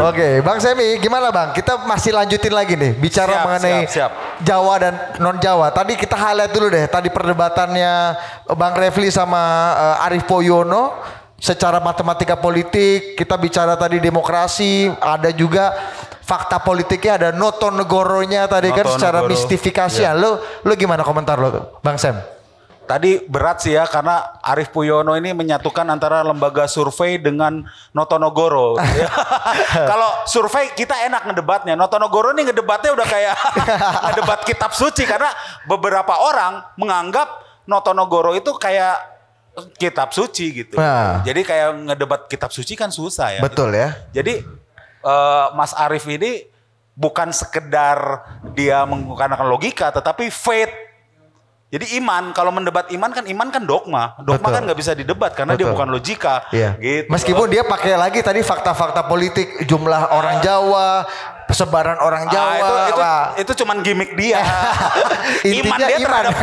Oke, okay. Bang Semi, gimana Bang? Kita masih lanjutin lagi nih bicara siap, mengenai siap, siap. Jawa dan non Jawa. Tadi kita highlight dulu deh tadi perdebatannya eh, Bang Refli sama uh, eh, Arif Poyono secara matematika politik, kita bicara tadi demokrasi, ada juga fakta politiknya ada Noto Negoronya tadi kan noto kan secara negoro. mistifikasi. Yeah. Lo lo gimana komentar lo Bang Sam? Tadi berat sih ya karena Arif Puyono ini menyatukan antara lembaga survei dengan Notonogoro. Ya. Kalau survei kita enak ngedebatnya. Notonogoro ini ngedebatnya udah kayak ngedebat kitab suci karena beberapa orang menganggap Notonogoro itu kayak kitab suci gitu. Nah. Jadi kayak ngedebat kitab suci kan susah ya. Betul ya. Jadi uh, Mas Arif ini bukan sekedar dia menggunakan logika tetapi faith jadi iman, kalau mendebat iman kan iman kan dogma. Dogma kan Betul. kan nggak bisa didebat karena Betul. dia bukan logika. Iya. Gitu. Meskipun dia pakai lagi tadi fakta-fakta politik, jumlah orang Jawa, persebaran orang ah, Jawa. Ah, itu itu, itu cuman gimmick dia. iman dia iman. terhadap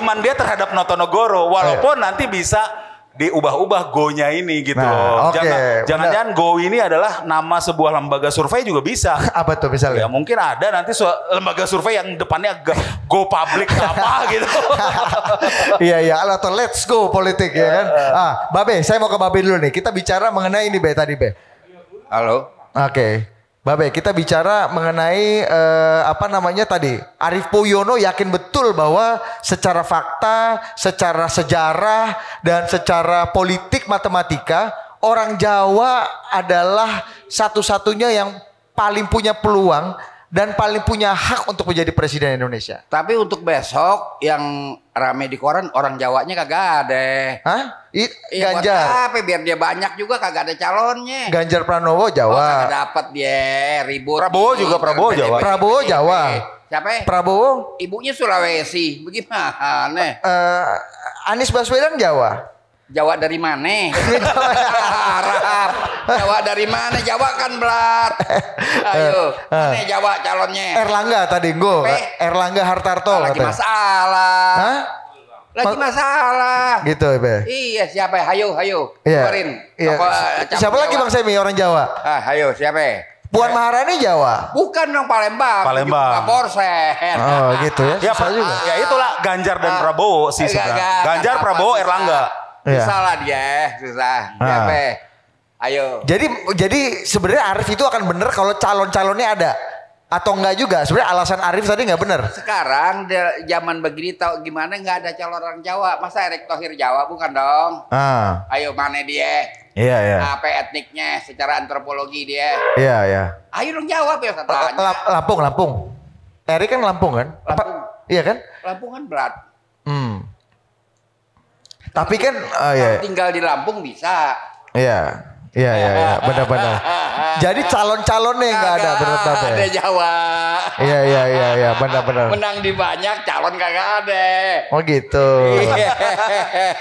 iman dia terhadap Notonogoro walaupun iya. nanti bisa diubah-ubah go-nya ini gitu nah, Okay. Jangan jangan-jangan go ini adalah nama sebuah lembaga survei juga bisa. apa tuh misalnya? Ya mungkin ada nanti lembaga survei yang depannya go public apa gitu. iya iya atau let's go politik ya, ya kan. Ah, Babe, saya mau ke Babe dulu nih. Kita bicara mengenai ini Be tadi Be. Halo. Oke. Okay. Babe, kita bicara mengenai eh, apa namanya tadi. Arif Puyono yakin betul bahwa secara fakta, secara sejarah dan secara politik matematika, orang Jawa adalah satu-satunya yang paling punya peluang dan paling punya hak untuk menjadi presiden Indonesia. Tapi untuk besok yang rame di koran orang Jawanya kagak ada. Hah? I ya, Ganjar. Apa biar dia banyak juga kagak ada calonnya. Ganjar Pranowo Jawa. Oh, kagak dapat dia ribut. Prabowo juga Prabowo Jawa. Prabowo iya, Jawa. Iya. Siapa? Prabowo. Ibunya Sulawesi. Bagaimana? Uh, Anies Baswedan Jawa. Jawa dari mana? Arab. Jawa dari mana? Jawa kan berat. Ayo, eh, eh. mana Jawa calonnya? Erlangga tadi gue. Erlangga Hartarto ah, lagi katanya. masalah. Hah? Lagi masalah. Gitu, Be. Ya, iya, siapa? Hayo, hayo. Iya. Keluarin. Iya. Eh, siapa lagi Bang Semi orang Jawa? Ah, hayo, siapa? Puan Maharani Jawa? Bukan dong Palembang. Palembang. Kapolsek. Oh gitu ya. Ya, juga. ya itulah Ganjar dan ah. Prabowo sih Ganjar, Prabowo, Erlangga. Iya. Susah lah dia, susah. Nah. Apa? Ayo. Jadi jadi sebenarnya Arif itu akan bener kalau calon-calonnya ada atau enggak juga sebenarnya alasan Arif tadi enggak bener sekarang zaman begini tahu gimana enggak ada calon orang Jawa masa Erick Thohir Jawa bukan dong ah. ayo mana dia iya iya apa etniknya secara antropologi dia iya iya ayo dong jawab ya tanya Lampung Lampung Erick kan Lampung kan Lampung Apa, iya kan Lampung kan berat hmm. Tapi kan oh, iya. tinggal di Lampung bisa. Iya. Iya iya iya benar-benar. Jadi calon-calonnya enggak ada benar-benar. Ada Jawa. Iya iya iya iya benar-benar. Menang di banyak calon kagak ada. Oh gitu. Iya.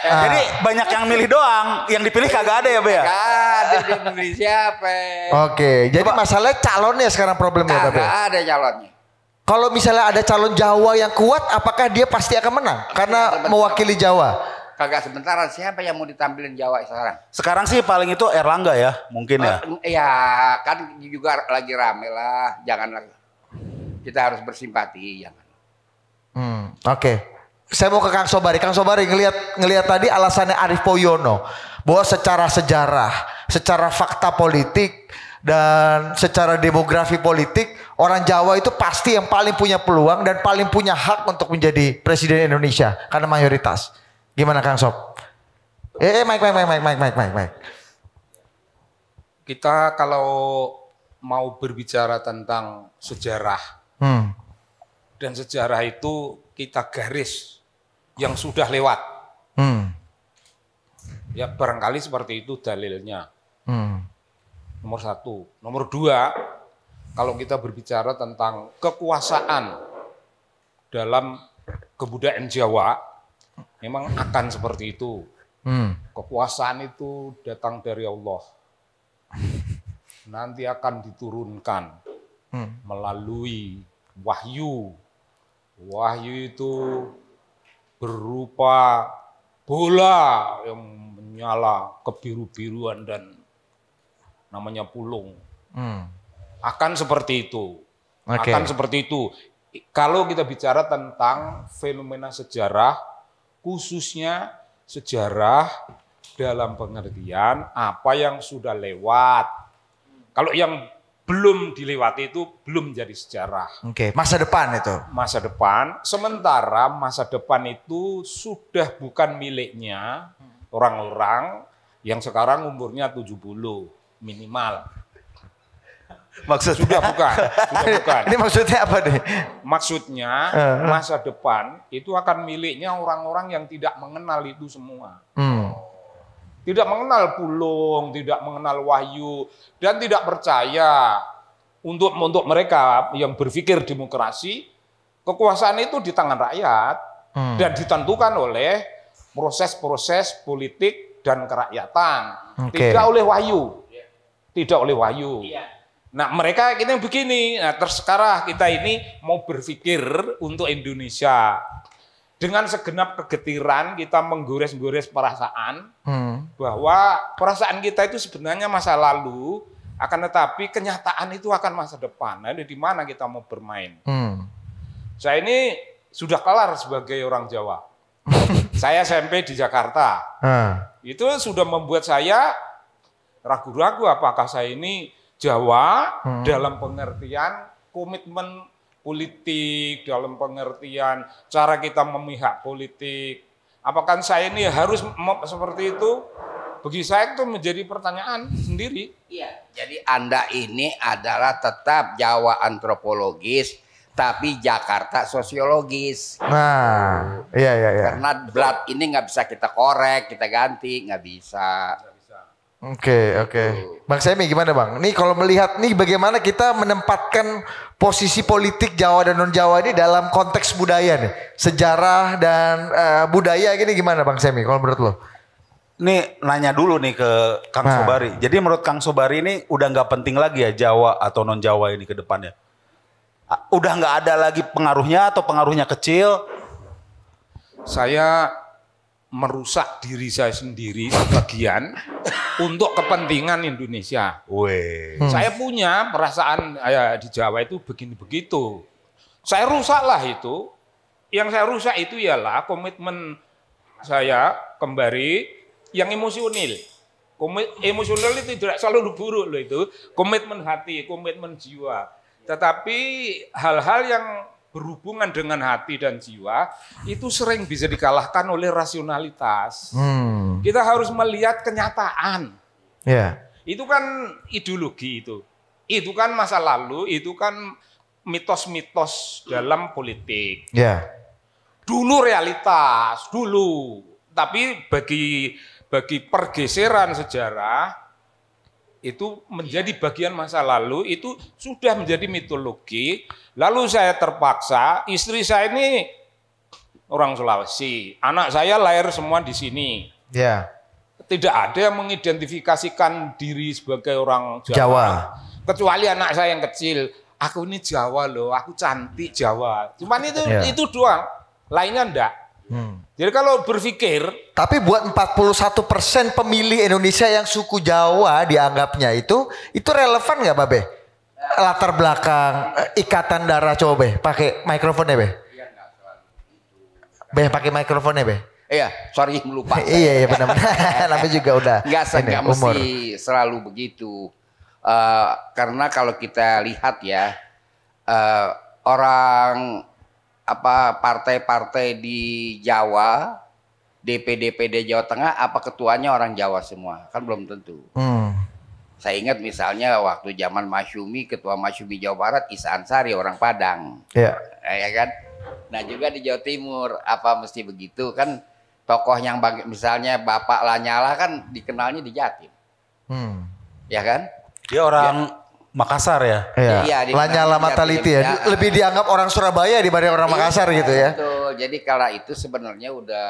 Ah. Jadi banyak yang milih doang, yang dipilih kagak ada ya Be ya? Kagak ada yang milih siapa. Oke, jadi masalahnya calonnya sekarang problemnya ya, Kagak ada calonnya. Kalau misalnya ada calon Jawa yang kuat, apakah dia pasti akan menang? Karena iya, mewakili Jawa kagak sebentaran siapa yang mau ditampilin Jawa sekarang? Sekarang sih paling itu Erlangga ya, mungkin ya. Eh, iya, kan juga lagi rame lah, jangan lagi. Kita harus bersimpati, jangan. Hmm, oke. Okay. Saya mau ke Kang Sobari. Kang Sobari ngelihat ngelihat tadi alasannya Arif Poyono bahwa secara sejarah, secara fakta politik dan secara demografi politik orang Jawa itu pasti yang paling punya peluang dan paling punya hak untuk menjadi presiden Indonesia karena mayoritas. Gimana Kang Sob? Eh, eh Mike, Mike, Mike, Mike, Mike, Mike, Mike, Kita kalau mau berbicara tentang sejarah hmm. dan sejarah itu kita garis yang sudah lewat. Hmm. Ya barangkali seperti itu dalilnya. Hmm. Nomor satu. Nomor dua, kalau kita berbicara tentang kekuasaan dalam kebudayaan Jawa, memang akan seperti itu. Hmm. Kekuasaan itu datang dari Allah. Nanti akan diturunkan hmm. melalui wahyu. Wahyu itu berupa bola yang menyala kebiru-biruan dan namanya pulung. Hmm. Akan seperti itu. Okay. Akan seperti itu. Kalau kita bicara tentang fenomena sejarah, khususnya sejarah dalam pengertian apa yang sudah lewat. Kalau yang belum dilewati itu belum jadi sejarah. Oke, okay. masa depan itu. Masa depan, sementara masa depan itu sudah bukan miliknya orang-orang yang sekarang umurnya 70 minimal. Maksudnya sudah bukan, bukan. Ini maksudnya apa nih? Maksudnya eh. masa depan itu akan miliknya orang-orang yang tidak mengenal itu semua. Hmm. Tidak mengenal pulung, tidak mengenal wahyu dan tidak percaya. Untuk untuk mereka yang berpikir demokrasi, kekuasaan itu di tangan rakyat hmm. dan ditentukan oleh proses-proses politik dan kerakyatan, okay. tidak oleh wahyu. Tidak oleh wahyu. Iya. Nah mereka kita begini, nah terserah kita ini mau berpikir untuk Indonesia. Dengan segenap kegetiran kita menggores-gores perasaan hmm. bahwa perasaan kita itu sebenarnya masa lalu, akan tetapi kenyataan itu akan masa depan. Nah, di mana kita mau bermain? Hmm. Saya ini sudah kelar sebagai orang Jawa. saya SMP di Jakarta. Hmm. Itu sudah membuat saya ragu-ragu apakah saya ini Jawa hmm. dalam pengertian komitmen politik, dalam pengertian cara kita memihak politik. Apakah saya ini harus seperti itu? Bagi saya itu menjadi pertanyaan sendiri. Iya. Jadi Anda ini adalah tetap Jawa antropologis, tapi Jakarta sosiologis. Nah, iya iya iya. Karena blood ini nggak bisa kita korek, kita ganti, nggak bisa. Oke, okay, oke. Okay. Gitu. Bang Semi gimana Bang? Nih kalau melihat nih bagaimana kita menempatkan posisi politik Jawa dan non-Jawa ini dalam konteks budaya nih. Sejarah dan uh, budaya gini gimana Bang Semi kalau menurut lo? Nih nanya dulu nih ke Kang nah. Sobari. Jadi menurut Kang Sobari ini udah nggak penting lagi ya Jawa atau non-Jawa ini ke depannya? Udah nggak ada lagi pengaruhnya atau pengaruhnya kecil? Saya merusak diri saya sendiri sebagian untuk kepentingan Indonesia. Weh. Hmm. Saya punya perasaan ya, di Jawa itu begini begitu. Saya rusaklah itu. Yang saya rusak itu ialah komitmen saya kembali yang emosional. emosional itu tidak selalu buruk loh itu. Komitmen hati, komitmen jiwa. Tetapi hal-hal yang berhubungan dengan hati dan jiwa itu sering bisa dikalahkan oleh rasionalitas. Hmm. Kita harus melihat kenyataan. Yeah. Itu kan ideologi itu. Itu kan masa lalu, itu kan mitos-mitos dalam politik. Yeah. Dulu realitas, dulu. Tapi bagi bagi pergeseran sejarah itu menjadi iya. bagian masa lalu itu sudah menjadi mitologi. Lalu saya terpaksa, istri saya ini orang Sulawesi, anak saya lahir semua di sini. Ya. Tidak ada yang mengidentifikasikan diri sebagai orang Jawa. Jawa. Kecuali anak saya yang kecil, aku ini Jawa loh, aku cantik Jawa. Cuman itu ya. itu doang, lainnya enggak. Hmm. Jadi kalau berpikir, tapi buat 41 persen pemilih Indonesia yang suku Jawa dianggapnya itu, itu relevan nggak, Babe? Latar belakang eh, ikatan darah coba, Be. Pakai mikrofonnya, Be. Iya, gitu. Be, pakai mikrofonnya, Be. Iya, sorry melupa. iya, iya benar-benar. Tapi juga udah. Enggak, enggak mesti selalu begitu. Uh, karena kalau kita lihat ya, uh, orang apa partai-partai di Jawa DPD-PD Jawa Tengah apa ketuanya orang Jawa semua kan belum tentu. Hmm. Saya ingat misalnya waktu zaman Masyumi ketua Masyumi Jawa Barat Isa Ansari orang Padang. Iya. Yeah. Ya kan. Nah juga di Jawa Timur apa mesti begitu kan tokoh yang bagi, misalnya Bapak Lanyala kan dikenalnya di Jatim. Hmm. Ya kan? Dia orang Makassar ya. Iya. iya Lanyala Mataliti ya. ya. Lebih dianggap orang Surabaya dibanding orang iya, Makassar gitu ya. Betul. Jadi kala itu sebenarnya udah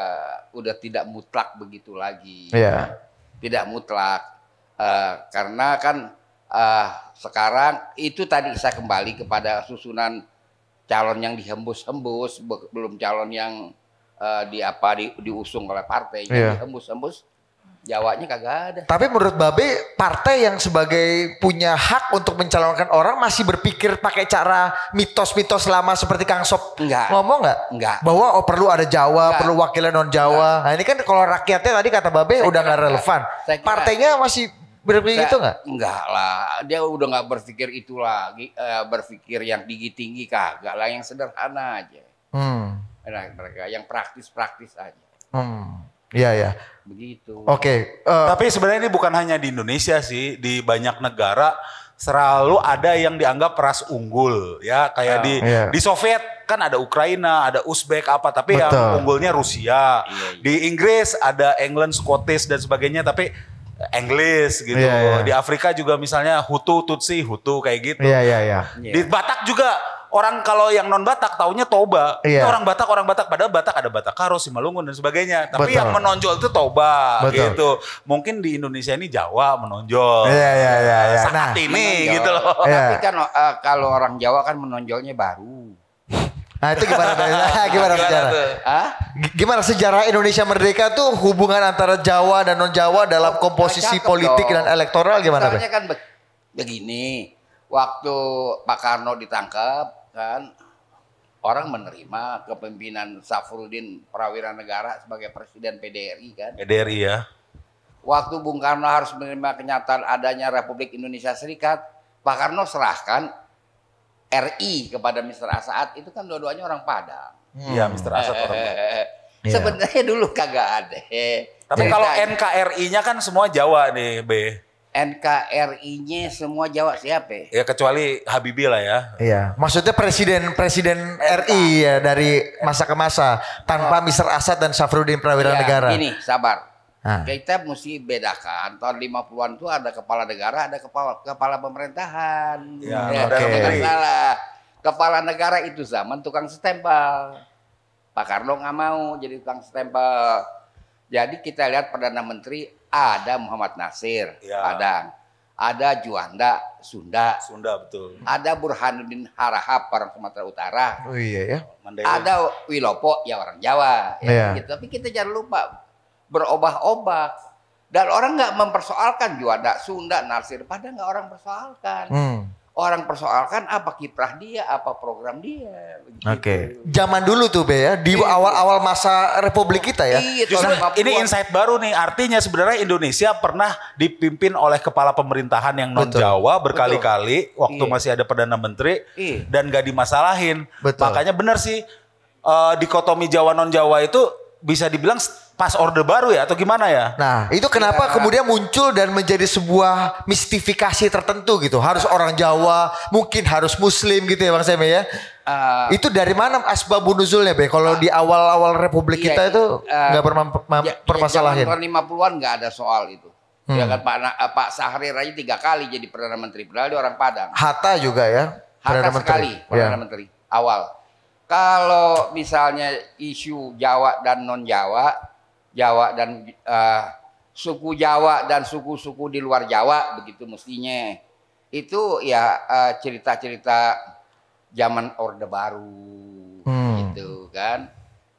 udah tidak mutlak begitu lagi. Iya. Tidak mutlak uh, karena kan uh, sekarang itu tadi saya kembali kepada susunan calon yang dihembus-hembus belum calon yang uh, di apa di, diusung oleh partai dihembus-hembus Jawanya kagak ada. Tapi menurut Babe, partai yang sebagai punya hak untuk mencalonkan orang masih berpikir pakai cara mitos-mitos lama seperti Kang Sop enggak. ngomong nggak? Enggak. Bahwa oh perlu ada Jawa, enggak. perlu wakilnya non Jawa. Enggak. Nah ini kan kalau rakyatnya tadi kata Babe Saya udah nggak relevan. Partainya masih berpikir itu nggak? Enggak lah, dia udah nggak berpikir itu lagi, uh, berpikir yang tinggi-tinggi kagak lah, yang sederhana aja. Hmm. Nah, yang praktis-praktis aja. Hmm. Iya, ya, Begitu. Oke. Okay. Uh, eh, Tapi sebenarnya ini bukan hanya di Indonesia sih, di banyak negara selalu ada yang dianggap ras unggul ya kayak ah, di yeah. di Soviet kan ada Ukraina, ada Uzbek apa tapi Betul. yang unggulnya Rusia. Yeah, iya. di Inggris ada England, Scottish dan sebagainya tapi Inggris gitu. Iya, iya. Di Afrika juga misalnya Hutu, Tutsi, Hutu kayak gitu. Iya, iya, iya. Di Batak juga orang kalau yang non Batak taunya Toba. Iya. Ini orang Batak, orang Batak padahal Batak ada Batak Karo, Simalungun dan sebagainya. Tapi Betul. yang menonjol itu Toba Betul. gitu. Mungkin di Indonesia ini Jawa menonjol. Iya iya iya iya. Saat nah, nah ini menonjol. gitu loh. Iya. Tapi kan uh, kalau orang Jawa kan menonjolnya baru. Nah itu gimana gimana sejarah? Gimana sejarah Indonesia merdeka tuh hubungan antara Jawa dan non Jawa dalam komposisi politik dong. dan elektoral gimana? Misalnya kan begini, waktu Pak Karno ditangkap, kan orang menerima kepemimpinan Safrudin Prawira Negara sebagai presiden PDRI kan. PDRI ya. Waktu Bung Karno harus menerima kenyataan adanya Republik Indonesia Serikat, Pak Karno serahkan RI kepada Mr. Asaat itu kan dua-duanya orang Padang. Hmm. Iya, hmm. Mr. Asaat orang Padang. Iya. Sebenarnya dulu kagak ada. Tapi kalau NKRI-nya kan semua Jawa nih, B. NKRI-nya semua jawab siapa? Eh? Ya kecuali Habibie lah ya. Iya. Maksudnya presiden presiden RI ya dari masa ke masa tanpa oh. Mr. Asad dan Safrudin Prawira ya, Negara. Ini sabar. Ah. Kita mesti bedakan tahun 50-an itu ada kepala negara, ada kepala kepala pemerintahan. Iya, ya, ya okay. Kepala negara itu zaman tukang stempel. Pak Karno nggak mau jadi tukang stempel. Jadi kita lihat Perdana Menteri ada Muhammad Nasir, ya. ada ada Juanda Sunda, Sunda betul. Ada Burhanuddin Harahap orang Sumatera Utara. Oh iya ya. Ada Wilopo ya orang Jawa. Ya, ya. Gitu. Tapi kita jangan lupa berubah-ubah. dan orang nggak mempersoalkan Juanda Sunda Nasir, pada nggak orang persoalkan. Hmm orang persoalkan apa kiprah dia, apa program dia. Oke. Okay. Zaman dulu tuh Be ya, di iya, iya. awal-awal masa Republik kita ya. Iya, Justru ini insight baru nih, artinya sebenarnya Indonesia pernah dipimpin oleh kepala pemerintahan yang non Jawa berkali-kali waktu iya. masih ada perdana menteri dan gak dimasalahin. Betul. Makanya benar sih uh, dikotomi Jawa non Jawa itu bisa dibilang pas orde baru ya atau gimana ya? Nah, itu iya. kenapa ya. kemudian muncul dan menjadi sebuah mistifikasi tertentu gitu. Harus nah. orang Jawa, mungkin harus muslim gitu ya Bang Semi ya. Uh, itu dari mana asbabun nuzulnya Be? Kalau uh, di awal-awal republik iya, kita iya. itu ah. nggak uh, iya, permasalahin. Iya, tahun 50-an nggak ada soal itu. Hmm. Ya kan Pak, eh, Pak Sahrir aja tiga kali jadi Perdana Menteri. Padahal dia orang Padang. Hatta juga ya. Hatta Perdana sekali ya. Perdana yeah. Menteri awal. Kalau misalnya isu Jawa dan non Jawa Jawa dan uh, suku Jawa dan suku-suku di luar Jawa begitu mestinya. Itu ya eh, cerita-cerita zaman Orde Baru hmm. gitu kan.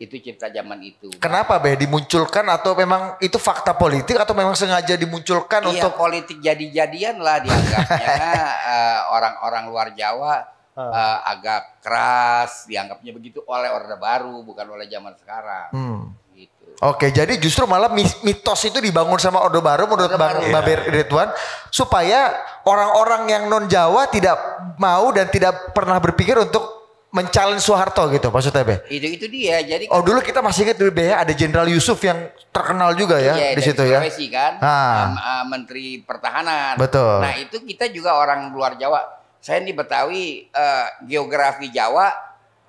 Itu cerita zaman itu. Kenapa Be dimunculkan atau memang itu fakta politik atau memang sengaja dimunculkan iya, untuk politik jadi-jadian lah dianggapnya eh, orang-orang uh, luar Jawa uh, agak keras dianggapnya begitu oleh Orde Baru bukan oleh zaman sekarang. Hmm. Gitu. Oke, jadi justru malah mitos itu dibangun sama Orde Baru menurut Bang iya. Ridwan supaya orang-orang yang non Jawa tidak mau dan tidak pernah berpikir untuk mencalon Soeharto gitu maksudnya Be. Itu itu dia. Jadi Oh, dulu kita masih ingat dulu Be ya, ada Jenderal Yusuf yang terkenal juga ya iya, di situ ya. Sulawesi kan. Ah. Menteri Pertahanan. Betul. Nah, itu kita juga orang luar Jawa. Saya di Betawi uh, geografi Jawa,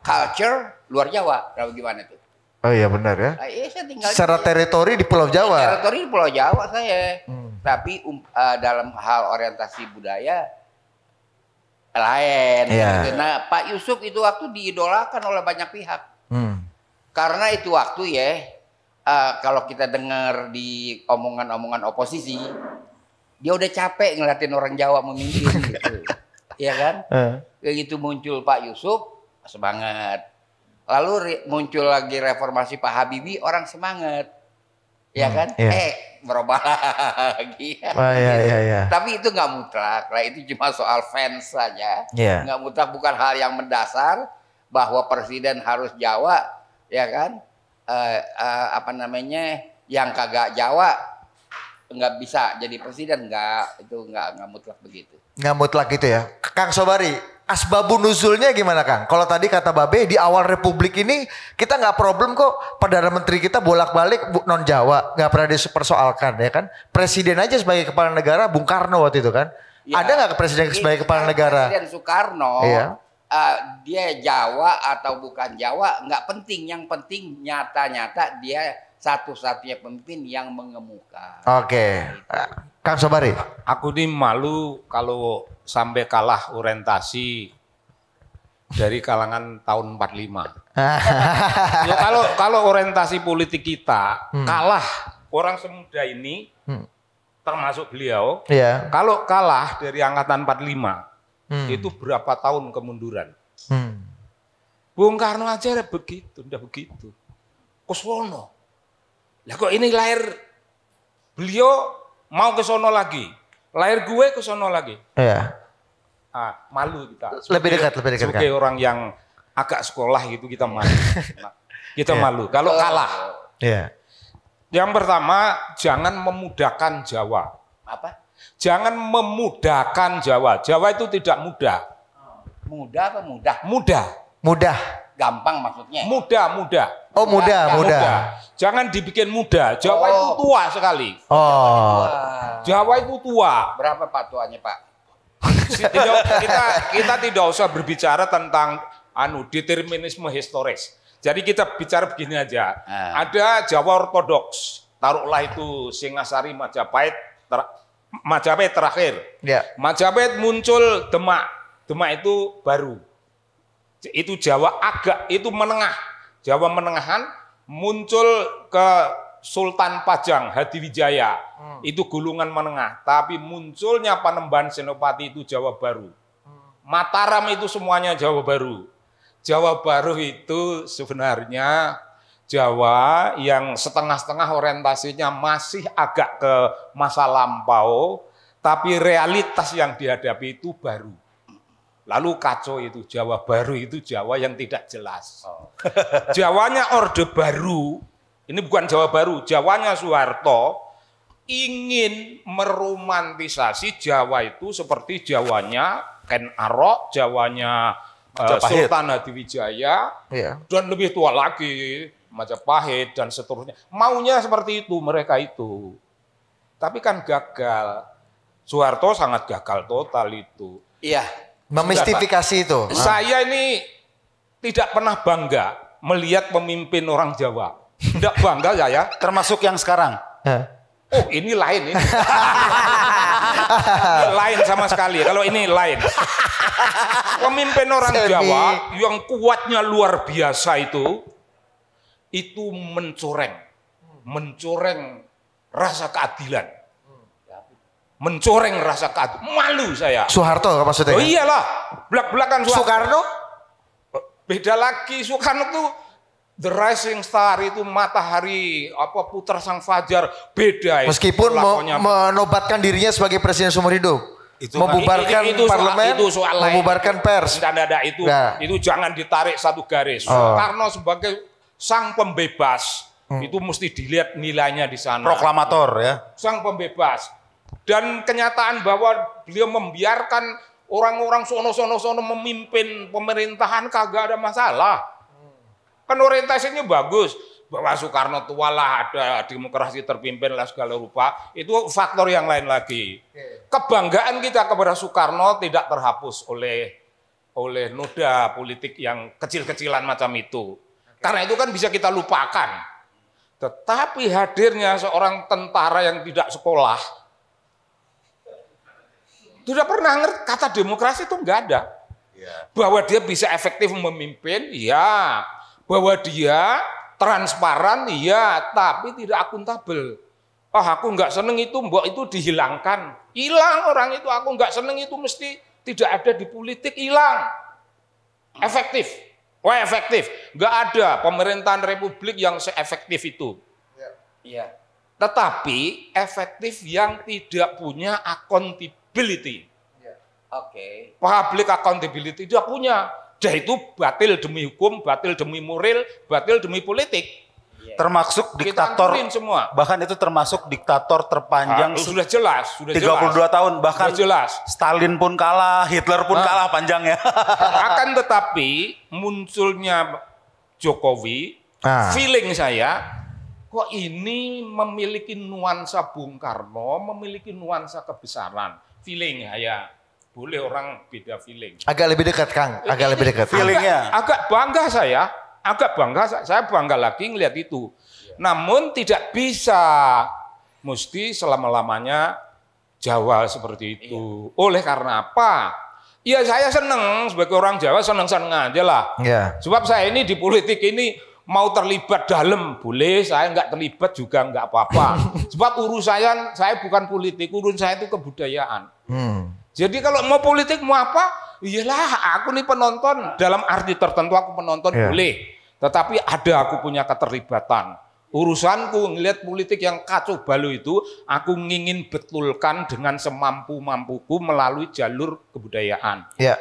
culture luar Jawa. Kalau gimana itu? Oh iya benar ya. Nah, iya, saya tinggal Secara di, teritori di Pulau Jawa. teritori di Pulau Jawa saya. Hmm. Tapi um, uh, dalam hal orientasi budaya lain. Ya. Gitu. Nah Pak Yusuf itu waktu diidolakan oleh banyak pihak. Hmm. Karena itu waktu ya. Uh, kalau kita dengar di omongan-omongan oposisi, dia udah capek ngeliatin orang Jawa memimpin gitu. Iya kan? Uh. gitu muncul Pak Yusuf, semangat Lalu muncul lagi reformasi Pak Habibie, orang semangat. Ya hmm, kan? Iya. Eh, berubah lagi. Oh, iya, gitu. iya, iya. Tapi itu nggak mutlak. Lah itu cuma soal fans saja. Iya. Nggak mutlak bukan hal yang mendasar bahwa presiden harus Jawa, ya kan? Uh, uh, apa namanya? Yang kagak Jawa nggak bisa jadi presiden nggak itu nggak nggak mutlak begitu nggak mutlak gitu ya Kang Sobari Asbabun nuzulnya gimana Kang? Kalau tadi kata Babe di awal Republik ini kita nggak problem kok Perdana Menteri kita bolak-balik non Jawa nggak pernah dipersoalkan ya kan? Presiden aja sebagai kepala negara Bung Karno waktu itu kan? Ya, Ada nggak presiden sebagai kepala kan negara? Presiden Soekarno iya. uh, dia Jawa atau bukan Jawa nggak penting. Yang penting nyata-nyata dia satu-satunya pemimpin yang mengemuka. Oke. Okay. Gitu. Nah, Kang Sobari. Aku ini malu kalau sampai kalah orientasi dari kalangan tahun 45. ya, kalau kalau orientasi politik kita hmm. kalah orang semuda ini hmm. termasuk beliau. Yeah. Kalau kalah dari angkatan 45 hmm. itu berapa tahun kemunduran? Hmm. Bung Karno aja begitu, udah begitu. Kuswono. Lah kok ini lahir beliau mau ke sono lagi. Lahir gue ke sono lagi. Iya. Ah, malu kita. Sebagai, lebih dekat, lebih dekat. Sebagai orang yang agak sekolah gitu kita malu. kita yeah. malu kalau kalah. Iya. Yang pertama, jangan memudahkan Jawa. Apa? Jangan memudahkan Jawa. Jawa itu tidak mudah. Oh, mudah apa mudah? Mudah. Mudah gampang maksudnya? mudah muda. Oh mudah muda. muda. Jangan dibikin mudah Jawa oh. itu tua sekali. Oh. Jawa itu tua. Berapa pak tuanya pak? tidak, kita kita tidak usah berbicara tentang anu determinisme historis. Jadi kita bicara begini aja. Ah. Ada Jawa Ortodoks. Taruhlah itu Singasari, Majapahit, ter, Majapahit terakhir. Ya. Majapahit muncul Demak. Demak itu baru itu Jawa agak itu menengah, Jawa menengahan muncul ke Sultan Pajang Hadiwijaya. Hmm. Itu gulungan menengah, tapi munculnya Panembahan Senopati itu Jawa Baru. Hmm. Mataram itu semuanya Jawa Baru. Jawa Baru itu sebenarnya Jawa yang setengah-setengah orientasinya masih agak ke masa lampau, tapi realitas yang dihadapi itu baru. Lalu kacau itu Jawa Baru itu Jawa yang tidak jelas. Oh. Jawanya Orde Baru, ini bukan Jawa Baru, Jawanya Soeharto ingin meromantisasi Jawa itu seperti Jawanya Ken Arok, Jawanya uh, Sultan Hadiwijaya, iya. dan lebih tua lagi Majapahit dan seterusnya. Maunya seperti itu mereka itu. Tapi kan gagal. Soeharto sangat gagal total itu. Iya. Memistifikasi itu. Saya ini tidak pernah bangga melihat pemimpin orang Jawa. Tidak bangga ya. Termasuk yang sekarang. Oh ini lain ini. ini lain sama sekali. Kalau ini lain. Pemimpin orang Semi. Jawa yang kuatnya luar biasa itu, itu mencoreng, mencoreng rasa keadilan mencoreng rasa keagung. Malu saya. Soeharto maksudnya? Oh iyalah, belak-belakan Soeharto. Soekarno? Beda lagi, Soekarno tuh The Rising Star itu matahari apa putar sang fajar beda. Meskipun me menobatkan dirinya sebagai presiden seumur hidup itu membubarkan itu, itu, itu parlemen, soal, itu soal lain. membubarkan pers. Dan ada itu, nah. itu jangan ditarik satu garis. Oh. Karena sebagai sang pembebas hmm. itu mesti dilihat nilainya di sana. Proklamator ya. Sang pembebas dan kenyataan bahwa beliau membiarkan orang-orang sono-sono-sono memimpin pemerintahan kagak ada masalah. Hmm. Kan orientasinya bagus bahwa Soekarno tua lah ada demokrasi terpimpin lah segala rupa itu faktor yang lain lagi kebanggaan kita kepada Soekarno tidak terhapus oleh oleh noda politik yang kecil-kecilan macam itu karena itu kan bisa kita lupakan tetapi hadirnya seorang tentara yang tidak sekolah tidak pernah ngerti kata demokrasi itu enggak ada. Ya. Bahwa dia bisa efektif memimpin, iya. Bahwa dia transparan, iya. Tapi tidak akuntabel. Oh aku enggak seneng itu, mbok itu dihilangkan. Hilang orang itu, aku enggak seneng itu mesti tidak ada di politik, hilang. Efektif. Wah oh, efektif. Enggak ada pemerintahan republik yang seefektif itu. Iya. Ya. Tetapi efektif yang tidak punya akuntabel accountability. Ya. Oke. Okay. Public accountability dia punya. Dia itu batil demi hukum, batil demi moral, batil demi politik. Ya. Termasuk diktator semua. Bahkan itu termasuk diktator terpanjang. Nah, sudah jelas, sudah 32 jelas. tahun bahkan sudah jelas. Stalin pun kalah, Hitler pun nah, kalah ya. akan tetapi munculnya Jokowi, nah. feeling saya kok ini memiliki nuansa Bung Karno, memiliki nuansa kebesaran feeling ya. Boleh orang beda feeling. Agak lebih dekat Kang, agak lebih dekat. Feelingnya. Agak, agak bangga saya, agak bangga saya bangga lagi ngelihat itu. Ya. Namun tidak bisa mesti selama-lamanya Jawa seperti itu. Ya. Oleh karena apa? Ya saya seneng sebagai orang Jawa seneng-seneng aja lah. Ya. Sebab saya ini di politik ini mau terlibat dalam boleh, saya nggak terlibat juga nggak apa-apa. Sebab urusan saya, saya bukan politik, urusan saya itu kebudayaan. Hmm. Jadi kalau mau politik mau apa? Iyalah, aku nih penonton dalam arti tertentu aku penonton yeah. boleh. Tetapi ada aku punya keterlibatan. Urusanku ngelihat politik yang kacau balu itu, aku ingin betulkan dengan semampu-mampuku melalui jalur kebudayaan. Yeah.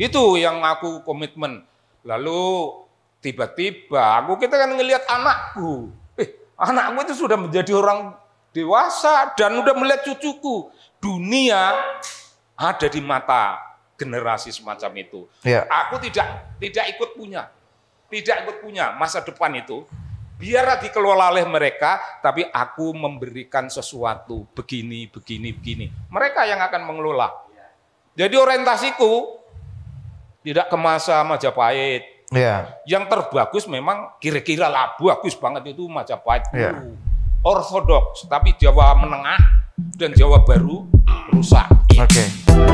Itu yang aku komitmen. Lalu Tiba-tiba aku kita kan ngelihat anakku. Eh, anakku itu sudah menjadi orang dewasa dan udah melihat cucuku. Dunia ada di mata generasi semacam itu. Ya. Aku tidak tidak ikut punya. Tidak ikut punya masa depan itu. Biar dikelola oleh mereka, tapi aku memberikan sesuatu begini, begini, begini. Mereka yang akan mengelola. Jadi orientasiku tidak ke masa Majapahit, Yeah. Yang terbagus memang kira-kira lah bagus banget itu Majapahit dulu. Iya. Yeah. Ortodoks, tapi Jawa Menengah dan Jawa Baru rusak. Oke. Okay.